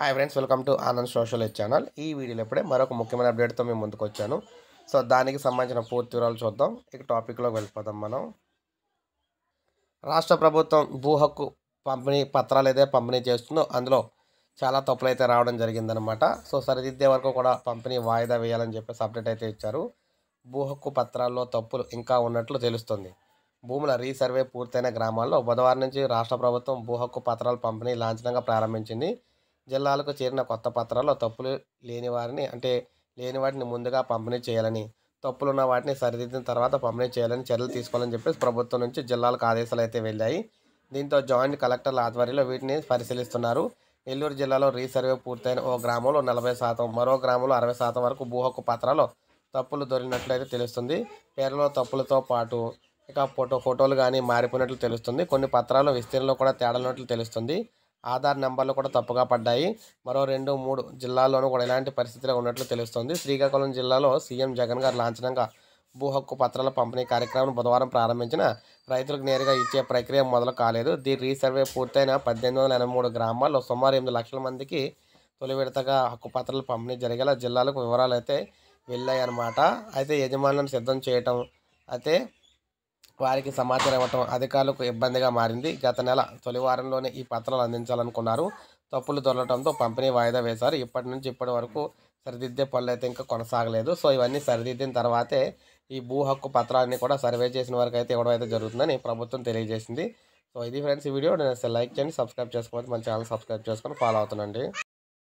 hi friends welcome to Anand social channel ఈ వీడియోలో ఇప్పుడే మరొక ముఖ్యమైన అప్డేట్తో మేము ముందుకు వచ్చాను సో దానికి సంబంధించిన పూర్తి వివరాలు చూద్దాం ఇక టాపిక్లోకి వెళ్ళిపోదాం మనం రాష్ట్ర ప్రభుత్వం భూ హక్కు పంపిణీ పత్రాలు అయితే పంపిణీ చేస్తుందో అందులో చాలా తప్పులు అయితే రావడం జరిగిందనమాట సో సరిదిద్దే వరకు కూడా పంపిణీ వాయిదా వేయాలని చెప్పేసి అప్డేట్ అయితే ఇచ్చారు భూ హక్కు పత్రాల్లో తప్పులు ఇంకా ఉన్నట్లు తెలుస్తుంది భూముల రీసర్వే పూర్తయిన గ్రామాల్లో బుధవారం నుంచి రాష్ట్ర ప్రభుత్వం భూ హక్కు పత్రాలు పంపిణీ లాంఛనంగా ప్రారంభించింది జిల్లాలకు చేరిన కొత్త పత్రాల్లో తప్పులు లేని వారిని అంటే లేని వాటిని ముందుగా పంపిణీ చేయాలని తప్పులున్న వాటిని సరిదిద్దిన తర్వాత పంపిణీ చేయాలని చర్యలు తీసుకోవాలని చెప్పేసి ప్రభుత్వం నుంచి జిల్లాలకు ఆదేశాలు అయితే వెళ్ళాయి దీంతో జాయింట్ కలెక్టర్ల ఆధ్వర్యంలో వీటిని పరిశీలిస్తున్నారు నెల్లూరు జిల్లాలో రీసర్వే పూర్తయిన ఓ గ్రామంలో నలభై శాతం మరో గ్రామంలో అరవై శాతం వరకు భూహక్కు పత్రాలు తప్పులు దొరికినట్లయితే తెలుస్తుంది పేర్లో తప్పులతో పాటు ఇక ఫోటో ఫోటోలు కానీ మారిపోయినట్లు తెలుస్తుంది కొన్ని పత్రాలు విస్తీర్ణలో కూడా తేడనట్లు తెలుస్తుంది ఆధార్ నెంబర్లు కూడా తప్పుగా పడ్డాయి మరో రెండు మూడు జిల్లాల్లోనూ కూడా ఇలాంటి పరిస్థితిలో ఉన్నట్లు తెలుస్తోంది శ్రీకాకుళం జిల్లాలో సీఎం జగన్ గారు లాంఛనంగా భూ హక్కు పత్రాల పంపిణీ కార్యక్రమం బుధవారం ప్రారంభించిన రైతులకు నేరుగా ఇచ్చే ప్రక్రియ మొదలు కాలేదు దీని రీసర్వే పూర్తయిన పద్దెనిమిది వందల గ్రామాల్లో సుమారు ఎనిమిది లక్షల మందికి తొలి విడతగా హక్కు పత్రాలు పంపిణీ జరిగేలా జిల్లాలకు వివరాలు అయితే వెళ్ళాయి అయితే యజమానులను సిద్ధం చేయటం అయితే వారికి సమాచారం ఇవ్వటం అధికారులకు ఇబ్బందిగా మారింది గత నెల తొలివారంలోనే ఈ పత్రాలు అందించాలనుకున్నారు తప్పులు దొరకడంతో పంపిణీ వాయిదా వేశారు ఇప్పటి నుంచి ఇప్పటి వరకు సరిదిద్దే పనులు అయితే ఇంకా కొనసాగలేదు సో ఇవన్నీ సరిదిద్దిన తర్వాతే ఈ భూ హక్కు పత్రాన్ని కూడా సర్వే చేసిన వరకు అయితే ఇవ్వడం అయితే జరుగుతుందని ప్రభుత్వం తెలియజేసింది సో ఇది ఫ్రెండ్స్ ఈ వీడియో నేను లైక్ చేయండి సబ్స్క్రైబ్ చేసుకోవచ్చు మన ఛానల్ సబ్స్క్రైబ్ చేసుకొని ఫాలో అవుతుందండి